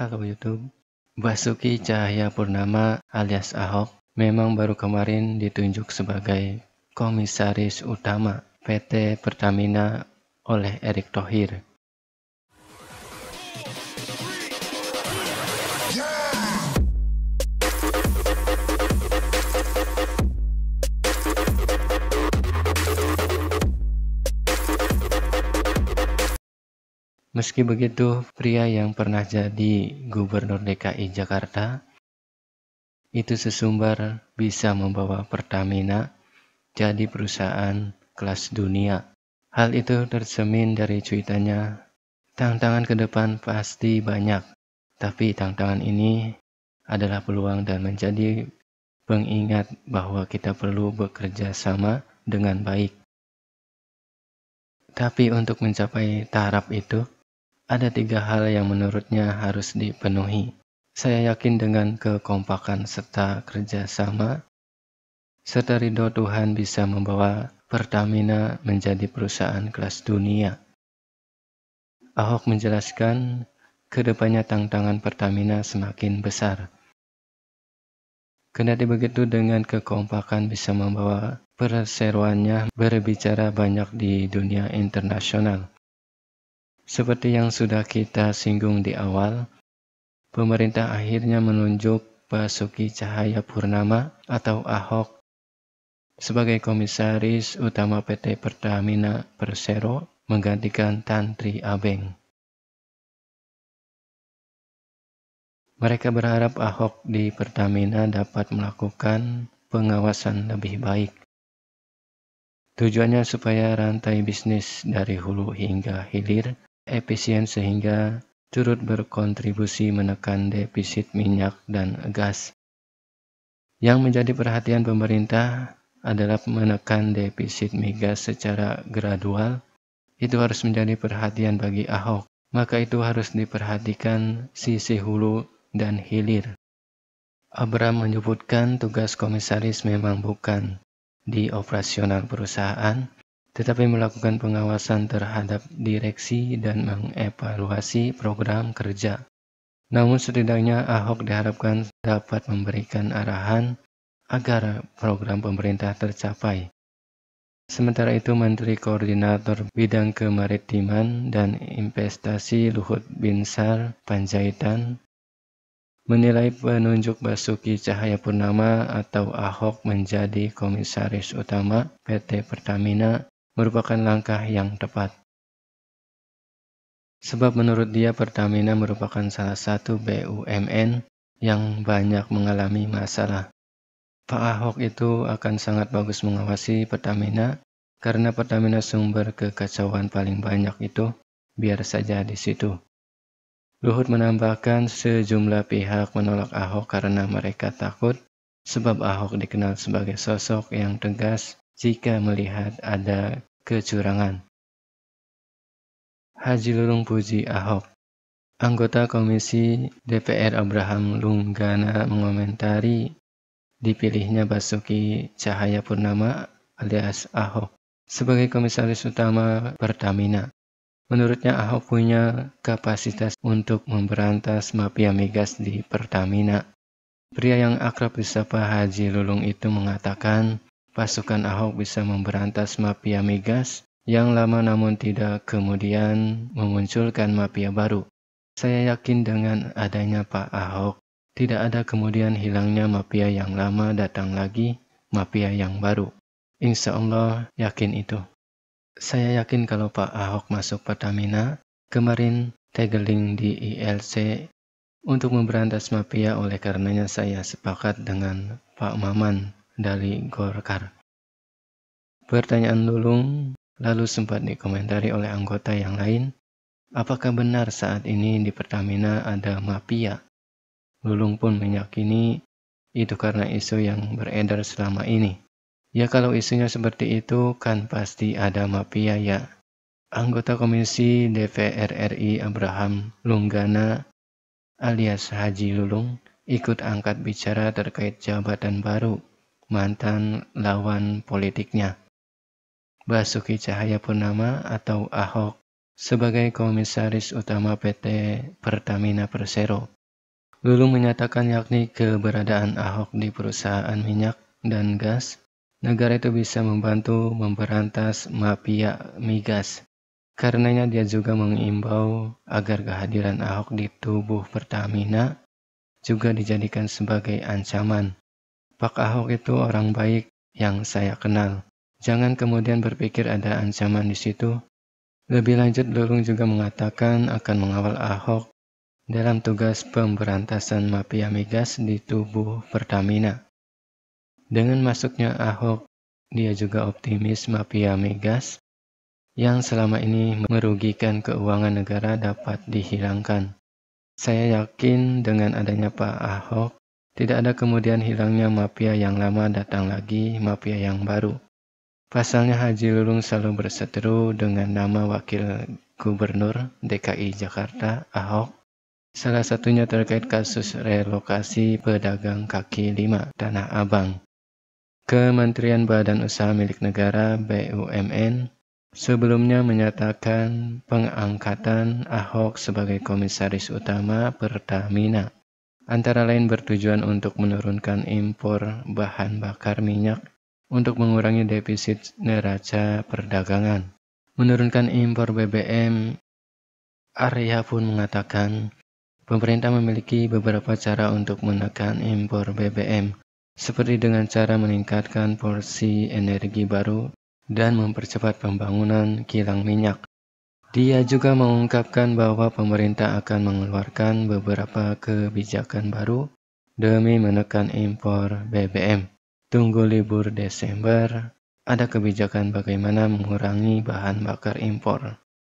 Halo YouTube. Basuki Cahaya Purnama alias Ahok memang baru kemarin ditunjuk sebagai Komisaris Utama PT Pertamina oleh Erick Thohir. Meski begitu, pria yang pernah jadi gubernur DKI Jakarta itu sesumbar bisa membawa Pertamina jadi perusahaan kelas dunia. Hal itu tersemin dari cuitannya, tantangan ke depan pasti banyak, tapi tantangan ini adalah peluang dan menjadi pengingat bahwa kita perlu bekerja sama dengan baik. Tapi untuk mencapai taraf itu, ada tiga hal yang menurutnya harus dipenuhi. Saya yakin dengan kekompakan serta kerjasama, serta ridho Tuhan bisa membawa Pertamina menjadi perusahaan kelas dunia. Ahok menjelaskan, kedepannya tantangan Pertamina semakin besar. Kendati begitu dengan kekompakan bisa membawa perseroannya berbicara banyak di dunia internasional. Seperti yang sudah kita singgung di awal, pemerintah akhirnya menunjuk Basuki Cahaya Purnama atau Ahok sebagai komisaris utama PT Pertamina Persero menggantikan Tantri Abeng. Mereka berharap Ahok di Pertamina dapat melakukan pengawasan lebih baik. Tujuannya supaya rantai bisnis dari hulu hingga hilir efisien sehingga turut berkontribusi menekan defisit minyak dan gas. Yang menjadi perhatian pemerintah adalah menekan defisit migas secara gradual. Itu harus menjadi perhatian bagi Ahok. Maka itu harus diperhatikan sisi hulu dan hilir. Abram menyebutkan tugas komisaris memang bukan di operasional perusahaan, tetapi melakukan pengawasan terhadap direksi dan mengevaluasi program kerja. Namun setidaknya Ahok diharapkan dapat memberikan arahan agar program pemerintah tercapai. Sementara itu, Menteri Koordinator Bidang Kemaritiman dan Investasi Luhut Binsar Panjaitan menilai penunjuk Basuki Cahaya Purnama atau Ahok menjadi Komisaris Utama PT Pertamina merupakan langkah yang tepat. Sebab menurut dia Pertamina merupakan salah satu BUMN yang banyak mengalami masalah. Pak Ahok itu akan sangat bagus mengawasi Pertamina karena Pertamina sumber kekacauan paling banyak itu biar saja di situ. Luhut menambahkan sejumlah pihak menolak Ahok karena mereka takut sebab Ahok dikenal sebagai sosok yang tegas jika melihat ada kecurangan. Haji Lulung Puji Ahok Anggota Komisi DPR Abraham Lunggana mengomentari dipilihnya Basuki Cahaya Purnama alias Ahok sebagai komisaris utama Pertamina. Menurutnya Ahok punya kapasitas untuk memberantas mafia migas di Pertamina. Pria yang akrab disapa Haji Lulung itu mengatakan pasukan Ahok bisa memberantas mafia migas yang lama namun tidak kemudian memunculkan mafia baru. Saya yakin dengan adanya Pak Ahok, tidak ada kemudian hilangnya mafia yang lama datang lagi, mafia yang baru. Insya Allah yakin itu. Saya yakin kalau Pak Ahok masuk Pertamina, kemarin Tegeling di ILC untuk memberantas mafia oleh karenanya saya sepakat dengan Pak Maman dari Golkar. Pertanyaan Lulung lalu sempat dikomentari oleh anggota yang lain, apakah benar saat ini di Pertamina ada mafia? Lulung pun meyakini itu karena isu yang beredar selama ini. Ya kalau isunya seperti itu kan pasti ada mafia ya. Anggota Komisi DPR RI Abraham Lunggana alias Haji Lulung ikut angkat bicara terkait jabatan baru mantan lawan politiknya. Basuki Cahaya Purnama atau Ahok sebagai komisaris utama PT Pertamina Persero. Lulu menyatakan yakni keberadaan Ahok di perusahaan minyak dan gas, negara itu bisa membantu memberantas mafia migas. Karenanya dia juga mengimbau agar kehadiran Ahok di tubuh Pertamina juga dijadikan sebagai ancaman Pak Ahok itu orang baik yang saya kenal. Jangan kemudian berpikir ada ancaman di situ. Lebih lanjut, Lulung juga mengatakan akan mengawal Ahok dalam tugas pemberantasan mafia migas di tubuh Pertamina. Dengan masuknya Ahok, dia juga optimis mafia migas yang selama ini merugikan keuangan negara dapat dihilangkan. Saya yakin dengan adanya Pak Ahok, tidak ada kemudian hilangnya mafia yang lama datang lagi, mafia yang baru. Pasalnya Haji Lulung selalu berseteru dengan nama Wakil Gubernur DKI Jakarta, Ahok, salah satunya terkait kasus relokasi pedagang kaki lima Tanah Abang. Kementerian Badan Usaha Milik Negara BUMN sebelumnya menyatakan pengangkatan Ahok sebagai Komisaris Utama Pertamina antara lain bertujuan untuk menurunkan impor bahan bakar minyak untuk mengurangi defisit neraca perdagangan. Menurunkan impor BBM, Arya pun mengatakan, pemerintah memiliki beberapa cara untuk menekan impor BBM, seperti dengan cara meningkatkan porsi energi baru dan mempercepat pembangunan kilang minyak. Dia juga mengungkapkan bahwa pemerintah akan mengeluarkan beberapa kebijakan baru demi menekan impor BBM. Tunggu libur Desember, ada kebijakan bagaimana mengurangi bahan bakar impor.